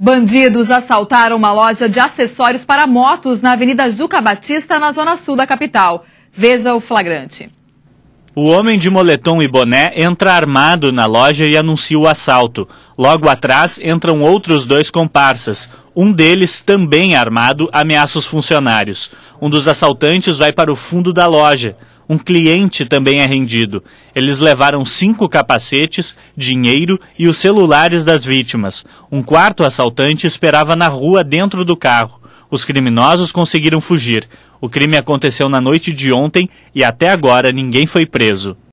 Bandidos assaltaram uma loja de acessórios para motos na Avenida Juca Batista, na zona sul da capital. Veja o flagrante. O homem de moletom e boné entra armado na loja e anuncia o assalto. Logo atrás entram outros dois comparsas. Um deles, também armado, ameaça os funcionários. Um dos assaltantes vai para o fundo da loja. Um cliente também é rendido. Eles levaram cinco capacetes, dinheiro e os celulares das vítimas. Um quarto assaltante esperava na rua dentro do carro. Os criminosos conseguiram fugir. O crime aconteceu na noite de ontem e até agora ninguém foi preso.